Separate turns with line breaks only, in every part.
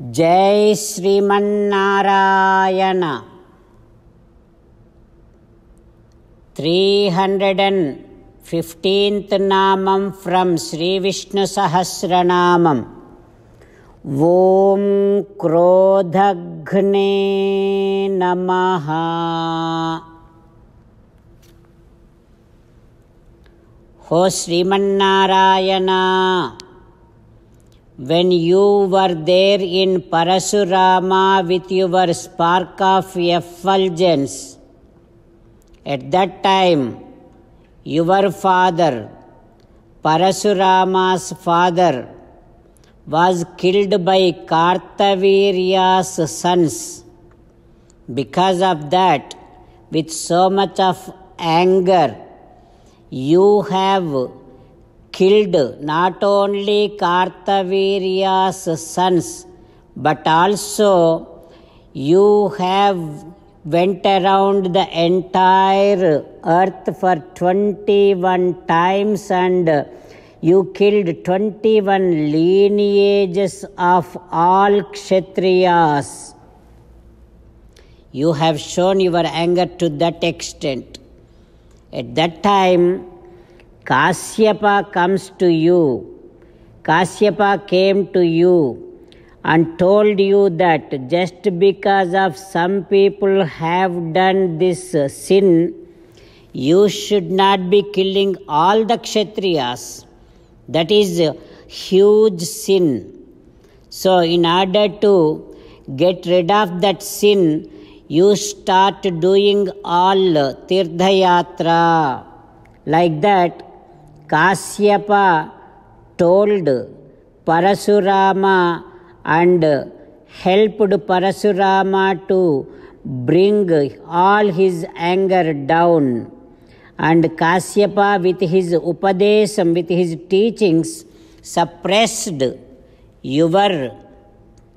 जय Shriman Narayana three hundred and fifteenth नामं from Shri Vishnu Sahasranamam ॐ क्रोधघ्ने नमः हो Sriman Narayana when you were there in Parasurama with your spark of effulgence. At that time, your father, Parasurama's father, was killed by Kartavirya's sons. Because of that, with so much of anger, you have killed not only Kartavirya's sons, but also you have went around the entire earth for 21 times and you killed 21 lineages of all Kshatriyas. You have shown your anger to that extent. At that time, Kasyapa comes to you. Kasyapa came to you and told you that just because of some people have done this sin, you should not be killing all the Kshatriyas. That is a huge sin. So, in order to get rid of that sin, you start doing all Tirthayatra. Like that, Kasyapa told Parasurama and helped Parasurama to bring all his anger down. And Kasyapa, with his upadesam, with his teachings, suppressed your,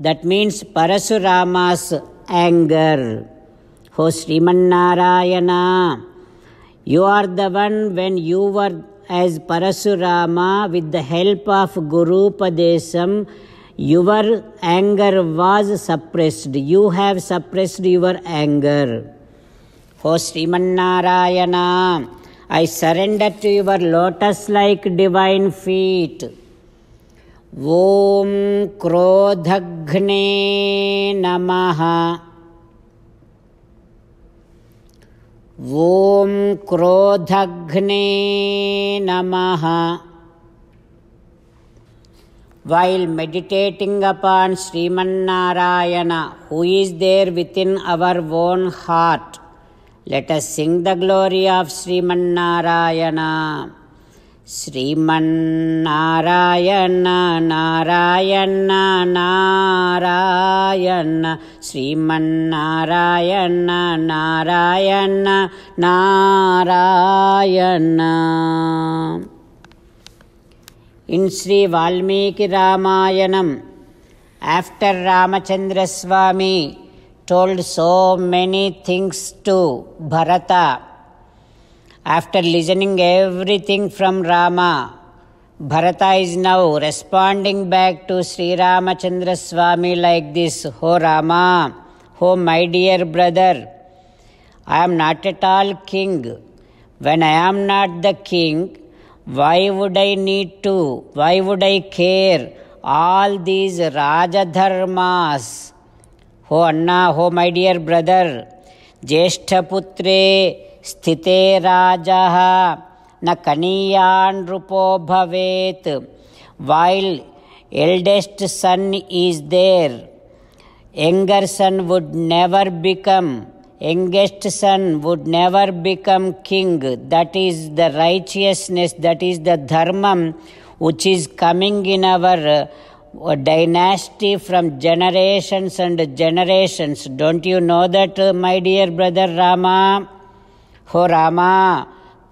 that means Parasurama's anger. Ho Narayana, you are the one when you were as Parasurama with the help of Guru Padesam, your anger was suppressed. You have suppressed your anger. O Srimannarayana, I surrender to your lotus-like divine feet. Om क्रोधघ्ने Namaha. ॐ क्रोधघ्ने नमः While meditating upon Sri Srimannarayana, who is there within our own heart, let us sing the glory of Sri Srimannarayana. Sriman Narayana Narayan Narayan Sriman Narayana Narayan Narayan In Sri Valmiki Ramayanam, after Ramachandra Swami told so many things to Bharata, after listening everything from Rama, Bharata is now responding back to Sri Ramachandra Swami like this, Ho Rama, Ho my dear brother, I am not at all king. When I am not the king, why would I need to? Why would I care? All these Rajadharmas. Ho Anna, ho my dear brother, Jeshta Putre, स्थिते राजः न कनीयान् while eldest son is there younger son would never become Engest son would never become king that is the righteousness that is the dharmam which is coming in our uh, dynasty from generations and generations don't you know that uh, my dear brother rama हो Rama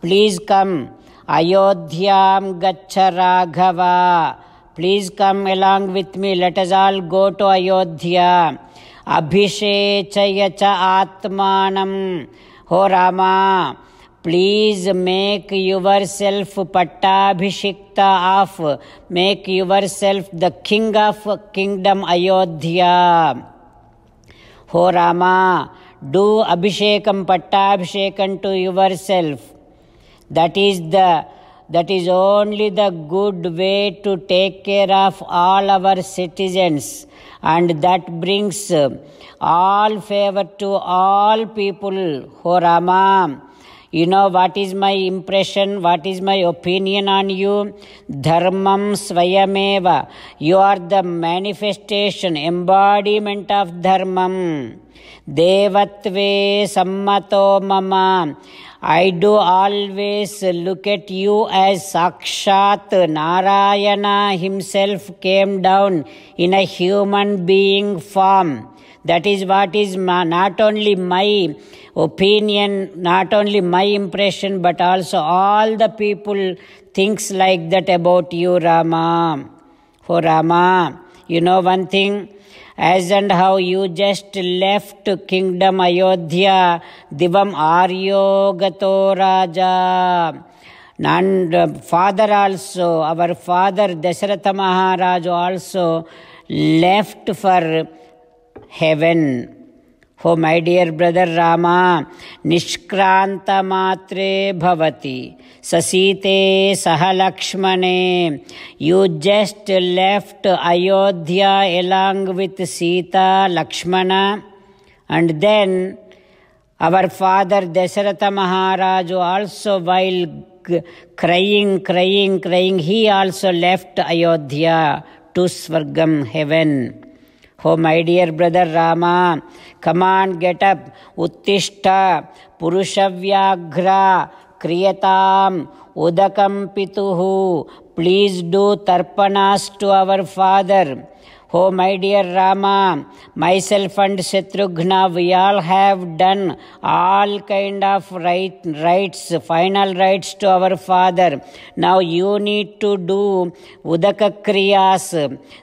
please come Ayodhya गच्छ Raghava please come along with me let us all go to Ayodhya अभिषेचय च आत्मानम हो Rama please make yourself पट्टाभिषिक्ता of make yourself the king of kingdom Ayodhya हो Rama do abhishekam pattabhishekam to yourself that is the that is only the good way to take care of all our citizens and that brings uh, all favor to all people who rama you know what is my impression what is my opinion on you dharmam swayameva you are the manifestation embodiment of dharmam Devatve sammato mama. I do always look at you as Sakshat Narayana himself came down in a human being form. That is what is my, not only my opinion, not only my impression, but also all the people thinks like that about you, Rama. For Rama, you know one thing, as and how you just left kingdom Ayodhya, Divam Aryo Raja. And uh, father also, our father dasharatha Maharaj also left for heaven. हो my dear brother Rama निष्क्रांत मात्रे भवती ससीते सह लक्ष्मणे you just left Ayodhya along with Sita Lakshman and then our father Dasharatha Maharaj also while crying crying crying he also left Ayodhya to स्वर्गम heaven Oh, my dear brother Rama, come on, get up. Uttishta, Purushavyagra, kriyataam, Udakam Pituhu. Please do tarpanas to our father. Oh, my dear Rama, myself and Shatrughna, we all have done all kind of right, rights, final rights to our father. Now you need to do Udaka Kriyas,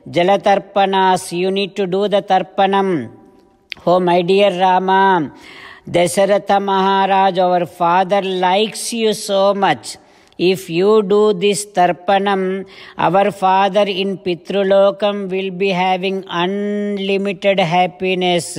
Jalatarpanas, you need to do the Tarpanam. Oh, my dear Rama, Dasaratha Maharaj, our father likes you so much. If you do this tarpanam, our father in Pitrulokam will be having unlimited happiness.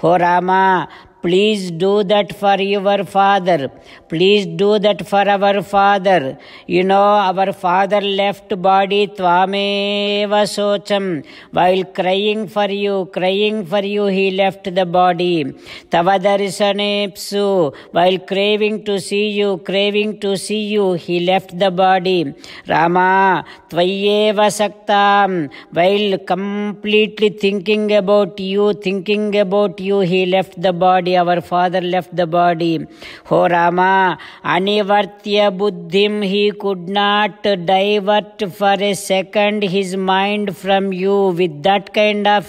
Ho Rama, Please do that for your father. Please do that for our father. You know, our father left body Tvameva Socham. While crying for you, crying for you, he left the body. Tavadarisanepsu. While craving to see you, craving to see you, he left the body. Rama Tvayeva Saktam. While completely thinking about you, thinking about you, he left the body. body, our father left the body. Ho Rama, Anivartya Buddhim, he could not divert for a second his mind from you. With that kind of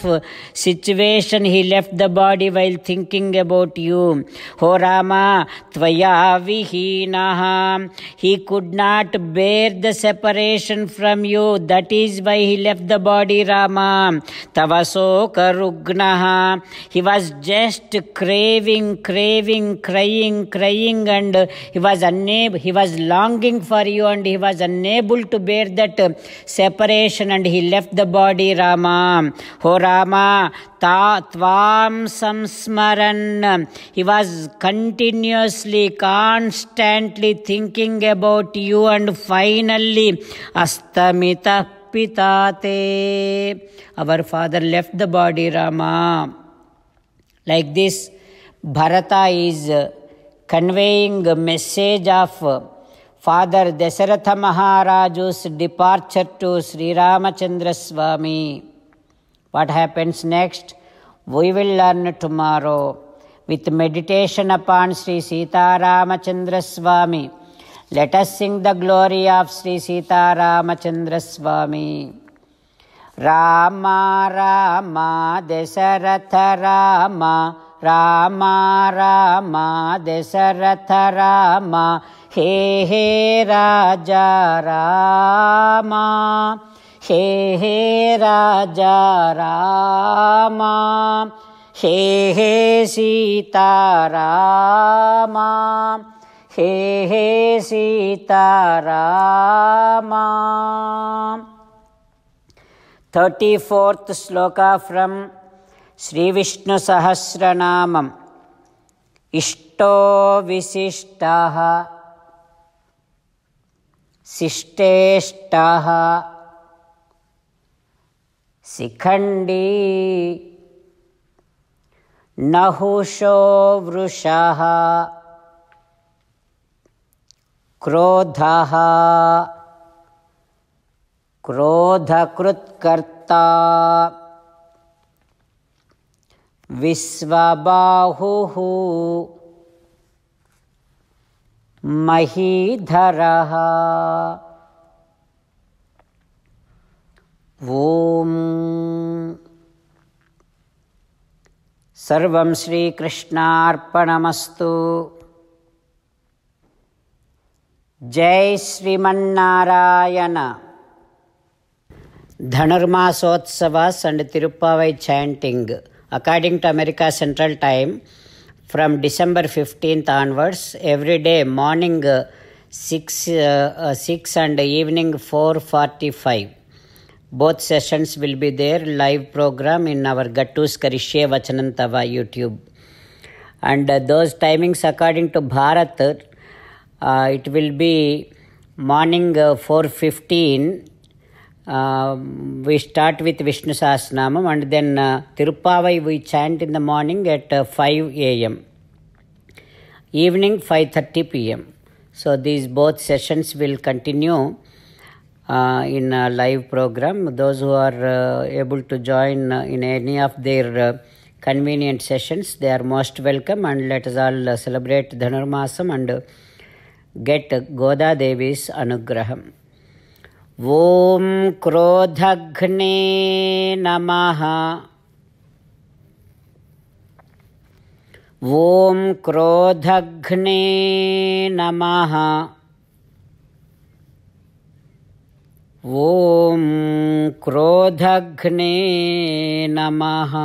situation, he left the body while thinking about you. Ho Rama, Tvaya Vihinaha, he could not bear the separation from you. That is why he left the body, Rama. Tavasoka Rugnaha, he was just craving craving, craving, crying, crying, and he was unable, he was longing for you, and he was unable to bear that separation, and he left the body, Rama. Oh Rama, Ta Tvam Samsmaran. He was continuously, constantly thinking about you, and finally, Astamita Pitate. Our father left the body, Rama. Like this, Bharata is conveying a message of Father Desaratha Maharaja's departure to Sri Ramachandra Swami. What happens next? We will learn tomorrow with meditation upon Sri Sita Ramachandra Swami. Let us sing the glory of Sri Sita Ramachandra Swami. Rama Rama Desaratha Rama Rama Rama Dasharatha Rama हे हे राजा रामा हे हे राजा रामा हे हे सीता रामा हे हे Sita Rama thirty fourth shloka from Shri Vishnu Sahasranamam इष्टो विशिष्टाः शिष्टेष्टाः शिखण्डी नहुषो वृषाः क्रोधः क्रोधकृत्कर्ता विश्वबाहुः महीधरः ॐ सर्वं श्रीकृष्णार्पणमस्तु जय Shriman Narayana Dhanurmasotsava and Tiruppavai chanting According to America Central Time, from December 15th onwards, every day morning uh, 6, uh, uh, 6 and evening 4.45. Both sessions will be there, live program in our Gattus Karishye Vachanantava YouTube. And uh, those timings according to Bharat, uh, it will be morning uh, 4.15 um, we start with Vishnu Sahasranamam and then uh, Tirupavai we chant in the morning at uh, 5 a.m. Evening 5.30 p.m. So these both sessions will continue uh, in a live program. Those who are uh, able to join uh, in any of their uh, convenient sessions, they are most welcome and let us all uh, celebrate Dhanurmasam and get Goda Devi's Anugraham. ॐ क्रोधघ्ने नमः ॐ क्रोधघ्ने नमः ॐ क्रोधघ्ने नमः